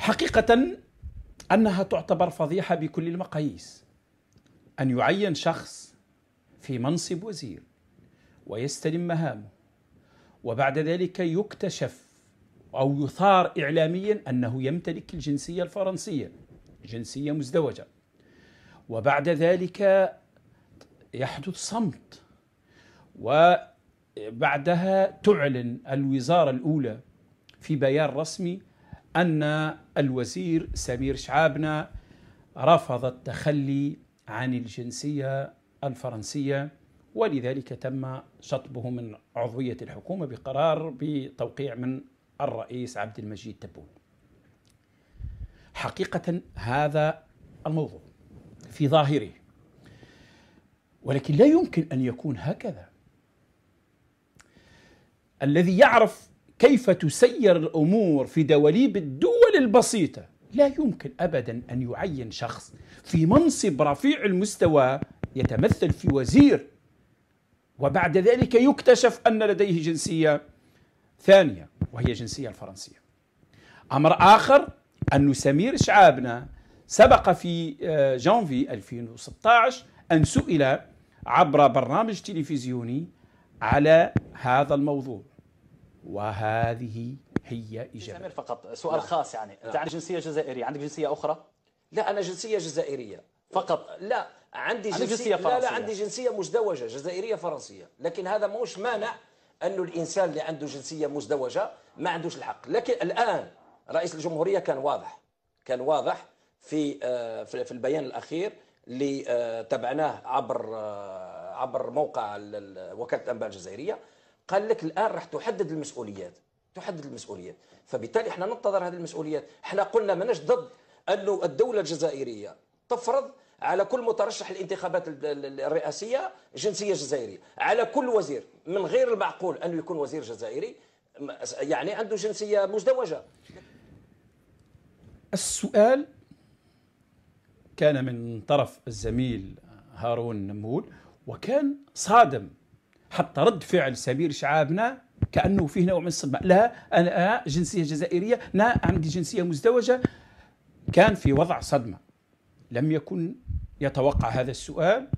حقيقة أنها تعتبر فضيحة بكل المقاييس أن يعين شخص في منصب وزير ويستلم مهامه وبعد ذلك يكتشف أو يثار إعلاميا أنه يمتلك الجنسية الفرنسية جنسية مزدوجة وبعد ذلك يحدث صمت وبعدها تعلن الوزارة الأولى في بيان رسمي أن الوزير سمير شعابنا رفض التخلي عن الجنسية الفرنسية ولذلك تم شطبه من عضوية الحكومة بقرار بتوقيع من الرئيس عبد المجيد تبون حقيقة هذا الموضوع في ظاهره ولكن لا يمكن أن يكون هكذا الذي يعرف كيف تسير الامور في دواليب الدول البسيطه لا يمكن ابدا ان يعين شخص في منصب رفيع المستوى يتمثل في وزير وبعد ذلك يكتشف ان لديه جنسيه ثانيه وهي الجنسيه الفرنسيه. امر اخر ان سمير شعابنا سبق في آه، جانفي 2016 ان سئل عبر برنامج تلفزيوني على هذا الموضوع وهذه هي إجابة فقط سؤال نعم. خاص يعني أنت نعم. عندك جنسية جزائرية عندك جنسية أخرى؟ لا أنا جنسية جزائرية فقط لا عندي جنسية, جنسية فرنسية لا لا عندي جنسية مزدوجة جزائرية فرنسية لكن هذا موش مانع أنه الإنسان اللي عنده جنسية مزدوجة ما عندوش الحق لكن الآن رئيس الجمهورية كان واضح كان واضح في آه، في البيان الأخير اللي آه، تبعناه عبر آه، عبر موقع وكالة الأنباء الجزائرية قال لك الان راح تحدد المسؤوليات تحدد المسؤوليات فبالتالي احنا ننتظر هذه المسؤوليات احنا قلنا ماناش ضد انه الدوله الجزائريه تفرض على كل مترشح الانتخابات الرئاسيه جنسيه جزائريه على كل وزير من غير المعقول انه يكون وزير جزائري يعني عنده جنسيه مزدوجه السؤال كان من طرف الزميل هارون نمول وكان صادم حتى رد فعل سمير شعابنا كانه فيه نوع من الصدمه لا انا جنسيه جزائريه لا عندي جنسيه مزدوجه كان في وضع صدمه لم يكن يتوقع هذا السؤال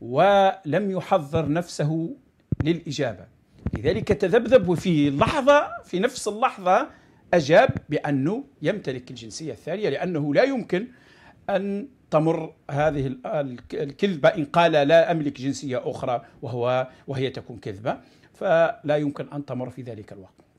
ولم يحضر نفسه للاجابه لذلك تذبذب وفي لحظه في نفس اللحظه اجاب بانه يمتلك الجنسيه الثانيه لانه لا يمكن أن تمر هذه الكذبة إن قال لا أملك جنسية أخرى وهو وهي تكون كذبة فلا يمكن أن تمر في ذلك الوقت